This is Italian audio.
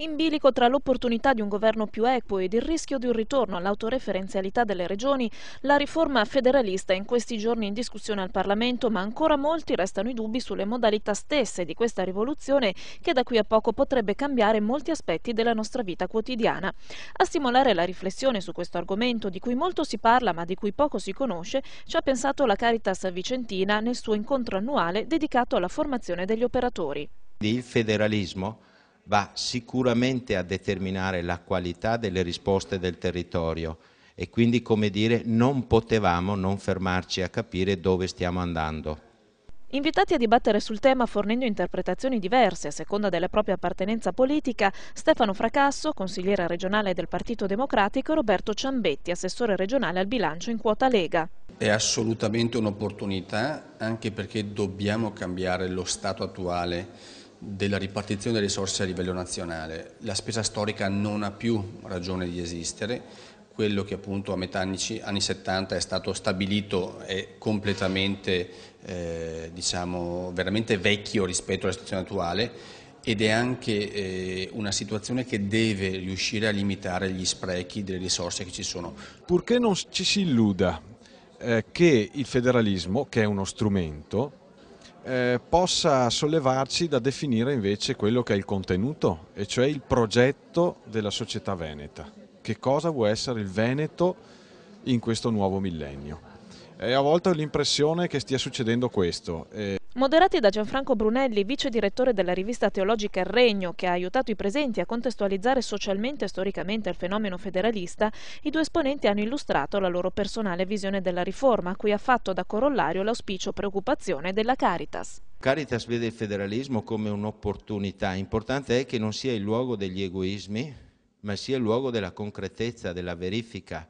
in bilico tra l'opportunità di un governo più equo ed il rischio di un ritorno all'autoreferenzialità delle regioni, la riforma federalista è in questi giorni in discussione al Parlamento, ma ancora molti restano i dubbi sulle modalità stesse di questa rivoluzione che da qui a poco potrebbe cambiare molti aspetti della nostra vita quotidiana. A stimolare la riflessione su questo argomento, di cui molto si parla ma di cui poco si conosce, ci ha pensato la Caritas Vicentina nel suo incontro annuale dedicato alla formazione degli operatori. Il federalismo va sicuramente a determinare la qualità delle risposte del territorio e quindi, come dire, non potevamo non fermarci a capire dove stiamo andando. Invitati a dibattere sul tema fornendo interpretazioni diverse a seconda della propria appartenenza politica, Stefano Fracasso, consigliere regionale del Partito Democratico, e Roberto Ciambetti, assessore regionale al bilancio in quota Lega. È assolutamente un'opportunità anche perché dobbiamo cambiare lo stato attuale della ripartizione delle risorse a livello nazionale. La spesa storica non ha più ragione di esistere, quello che appunto a metà anni, 70 è stato stabilito è completamente, eh, diciamo, veramente vecchio rispetto alla situazione attuale ed è anche eh, una situazione che deve riuscire a limitare gli sprechi delle risorse che ci sono. Purché non ci si illuda eh, che il federalismo, che è uno strumento, eh, possa sollevarci da definire invece quello che è il contenuto, e cioè il progetto della società veneta. Che cosa vuole essere il Veneto in questo nuovo millennio? E a volte ho l'impressione che stia succedendo questo. Eh, Moderati da Gianfranco Brunelli, vice direttore della rivista teologica Il Regno, che ha aiutato i presenti a contestualizzare socialmente e storicamente il fenomeno federalista, i due esponenti hanno illustrato la loro personale visione della riforma, a cui ha fatto da corollario l'auspicio preoccupazione della Caritas. Caritas vede il federalismo come un'opportunità, importante è che non sia il luogo degli egoismi, ma sia il luogo della concretezza, della verifica